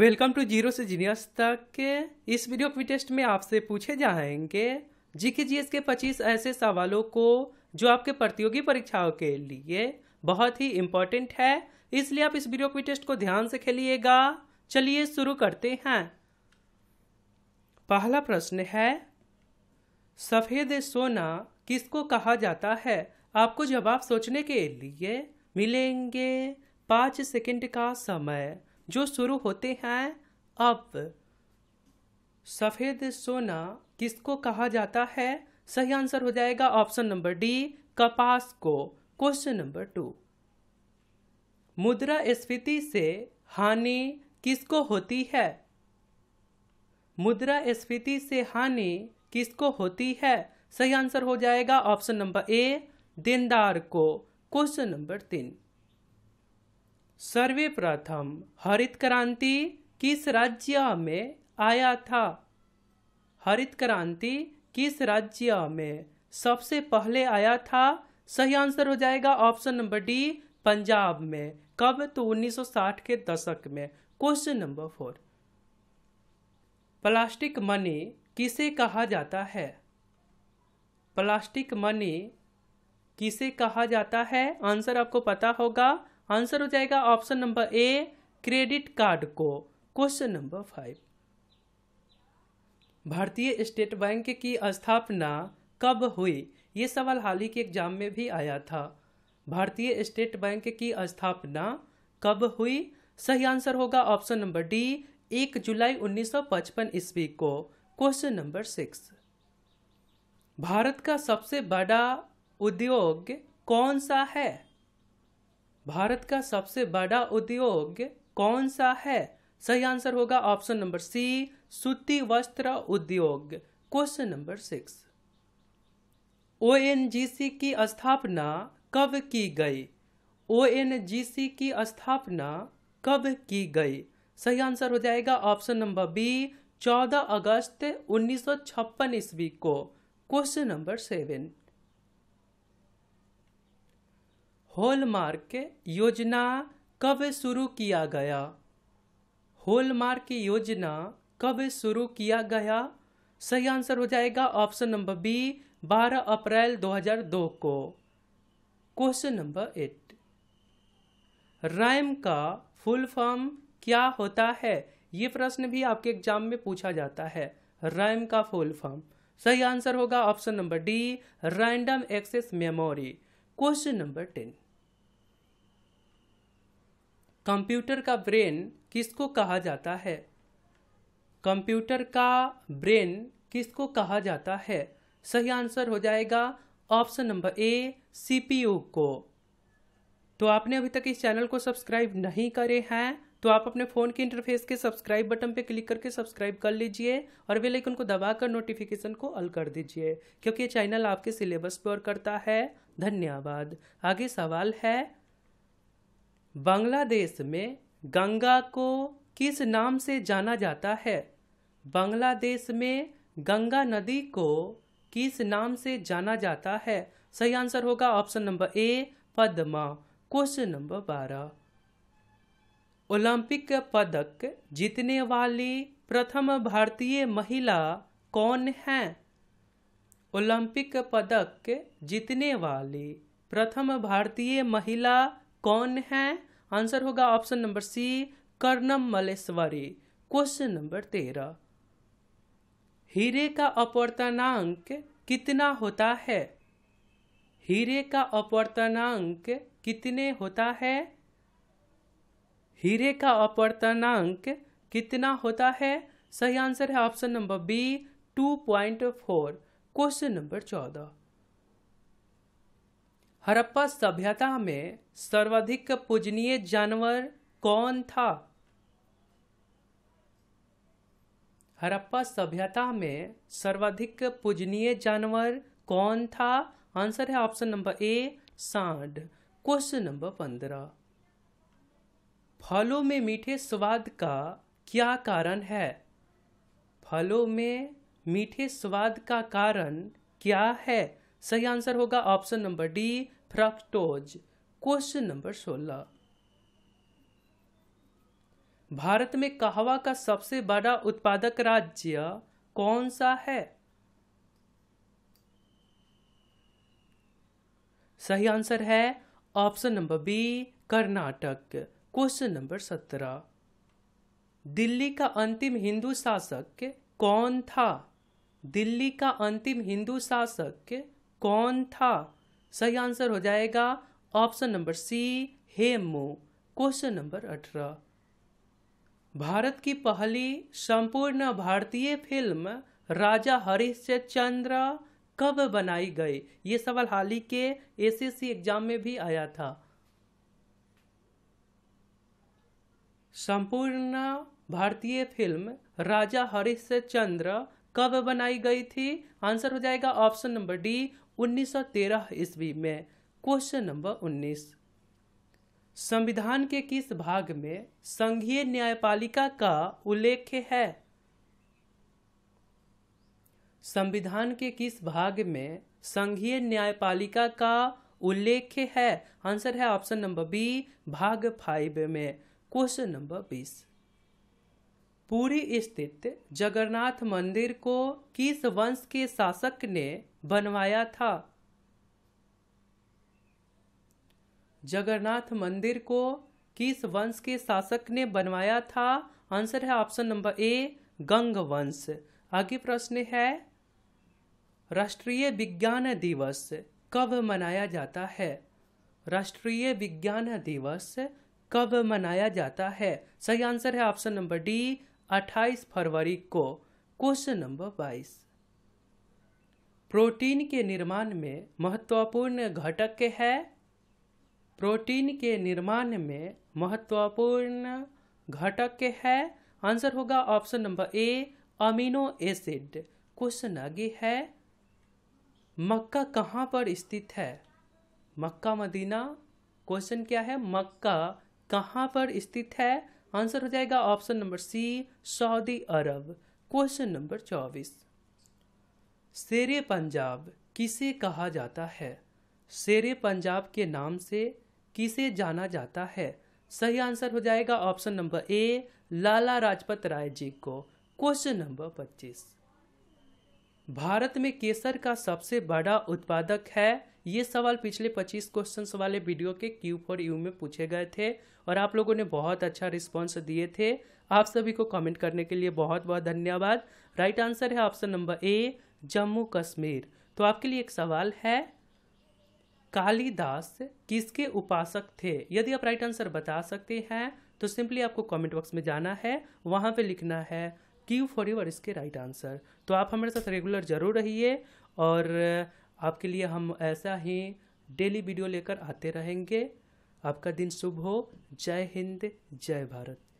welcome to zero से genius तक के इस वीडियो टेस्ट में आपसे पूछे जाएंगे जीके जीएस के 25 ऐसे सवालों को जो आपके प्रतियोगी परीक्षाओं के लिए बहुत ही इम्पोर्टेंट है इसलिए आप इस वीडियो टेस्ट को ध्यान से खेलिएगा चलिए शुरू करते हैं पहला प्रश्न है सफ़ेद सोना किसको कहा जाता है आपको जवाब सोचने के लिए मिलेंगे पाँच सेकंड का समय जो शुरू होते हैं अब सफेद सोना किसको कहा जाता है सही आंसर हो जाएगा ऑप्शन नंबर डी कपास को क्वेश्चन नंबर टू मुद्रा स्फीति से हानि किसको होती है मुद्रा स्फीति से हानि किसको होती है सही आंसर हो जाएगा ऑप्शन नंबर ए देनदार को क्वेश्चन नंबर तीन सर्वप्रथम हरित क्रांति किस राज्य में आया था हरित क्रांति किस राज्य में सबसे पहले आया था सही आंसर हो जाएगा ऑप्शन नंबर डी पंजाब में कब तो 1960 के दशक में question number four plastic money किसे कहा जाता है प्लास्टिक मनी किसे कहा जाता है आंसर आपको पता होगा आंसर हो जाएगा option number A credit card को क्वेश्चन नंबर फाइव भारतीय स्टेट बैंक की स्थापना कब हुई ये सवाल हाल ही के एग्जाम में भी आया था भारतीय स्टेट बैंक की स्थापना कब हुई सही आंसर होगा ऑप्शन नंबर डी एक जुलाई 1955 ईस्वी को क्वेश्चन नंबर सिक्स भारत का सबसे बड़ा उद्योग कौन सा है भारत का सबसे बड़ा उद्योग कौन सा है सही आंसर होगा ऑप्शन नंबर सी सूती वस्त्र उद्योग क्वेश्चन नंबर सिक्स ओ की स्थापना कब की गई ओ की स्थापना कब की गई सही आंसर हो जाएगा ऑप्शन नंबर बी 14 अगस्त 1956 ईस्वी को क्वेश्चन नंबर सेवन होलमार्क योजना कब शुरू किया गया होलमार्क योजना कब शुरू किया गया सही आंसर हो जाएगा ऑप्शन नंबर बी 12 अप्रैल 2002 को क्वेश्चन नंबर एट रैम का फुल फॉर्म क्या होता है ये प्रश्न भी आपके एग्जाम में पूछा जाता है रैम का फुल फॉर्म सही आंसर होगा option number D random access memory question number ten computer का ब्रेन किसको कहा जाता है कंप्यूटर का ब्रेन किसको कहा जाता है सही आंसर हो जाएगा ऑप्शन नंबर ए सीपीयू को तो आपने अभी तक इस चैनल को सब्सक्राइब नहीं करे हैं तो आप अपने फ़ोन के इंटरफेस के सब्सक्राइब बटन पे क्लिक करके सब्सक्राइब कर लीजिए और बेल आइकन को दबाकर नोटिफिकेशन को अल कर दीजिए क्योंकि ये चैनल आपके सिलेबस पर करता है धन्यवाद आगे सवाल है बांग्लादेश में गंगा को किस नाम से जाना जाता है बांग्लादेश में गंगा नदी को किस नाम से जाना जाता है सही आंसर होगा option number A Padma question number बारह ओलंपिक पदक जीतने वाली प्रथम भारतीय महिला कौन है ओलंपिक पदक जीतने वाली प्रथम भारतीय महिला कौन है आंसर होगा option number C Karnam Malleswari question number तेरह हीरे का अपवर्तनांक कितना होता है हीरे का अपवर्तनांक कितने होता है हीरे का अपवर्तनांक कितना होता है सही आंसर है option number B 2.4 question number चौदह हरप्पा सभ्यता में सर्वाधिक पूजनीय जानवर कौन था हरप्पा सभ्यता में सर्वाधिक पूजनीय जानवर कौन था आंसर है ऑप्शन नंबर ए सांड क्वेश्चन नंबर पंद्रह फलों में मीठे स्वाद का क्या कारण है फलों में मीठे स्वाद का कारण क्या है सही आंसर होगा option number D fructose question number सोलह भारत में कहवा का सबसे बड़ा उत्पादक राज्य कौन सा है सही आंसर है option number B Karnataka question number सत्रह दिल्ली का अंतिम हिंदू शासक कौन था दिल्ली का अंतिम हिंदू शासक कौन था सही आंसर हो जाएगा ऑप्शन नंबर सी हेमो क्वेश्चन नंबर अठारह भारत की पहली संपूर्ण भारतीय फिल्म राजा हरिश्चंद्र चंद्र कब बनाई गई ये सवाल हाल ही के एसएससी एग्जाम में भी आया था संपूर्ण भारतीय फिल्म राजा हरिश्चंद्र चंद्र कब बनाई गई थी आंसर हो जाएगा ऑप्शन नंबर डी 1913 ईस्वी में क्वेश्चन नंबर 19 संविधान के किस भाग में संघीय न्यायपालिका का उल्लेख है संविधान के किस भाग में संघीय न्यायपालिका का उल्लेख है आंसर है ऑप्शन नंबर बी भाग फाइव में क्वेश्चन नंबर बीस पूरी स्थित जगन्नाथ मंदिर को किस वंश के शासक ने बनवाया था जगन्नाथ मंदिर को किस वंश के शासक ने बनवाया था आंसर है ऑप्शन नंबर ए गंग वंश आगे प्रश्न है राष्ट्रीय विज्ञान दिवस कब मनाया जाता है राष्ट्रीय विज्ञान दिवस कब मनाया जाता है सही आंसर है ऑप्शन नंबर डी 28 फरवरी को क्वेश्चन नंबर 22 प्रोटीन के निर्माण में महत्वपूर्ण घटक है प्रोटीन के निर्माण में महत्वपूर्ण घटक है आंसर होगा option number A amino acid question आगे है मक्का कहाँ पर स्थित है मक्का मदीना क्वेश्चन क्या है मक्का कहाँ पर स्थित है आंसर हो जाएगा ऑप्शन नंबर सी सऊदी अरब क्वेश्चन नंबर चौबीस शेर पंजाब किसे कहा जाता है शेर पंजाब के नाम से किसे जाना जाता है सही आंसर हो जाएगा option number A Lala Lajpat Rai ji को क्वेश्चन नंबर 25 भारत में केसर का सबसे बड़ा उत्पादक है ये सवाल पिछले 25 क्वेश्चन वाले वीडियो के क्यू फॉर यू में पूछे गए थे और आप लोगों ने बहुत अच्छा रिस्पॉन्स दिए थे आप सभी को कमेंट करने के लिए बहुत बहुत धन्यवाद राइट आंसर है option number A Jammu Kashmir तो आपके लिए एक सवाल है कालिदास किसके उपासक थे यदि आप राइट आंसर बता सकते हैं तो सिंपली आपको कमेंट बॉक्स में जाना है वहाँ पे लिखना है क्यू फॉर यूर इसके राइट आंसर तो आप हमारे साथ रेगुलर ज़रूर रहिए और आपके लिए हम ऐसा ही डेली वीडियो लेकर आते रहेंगे आपका दिन शुभ हो जय हिंद जय भारत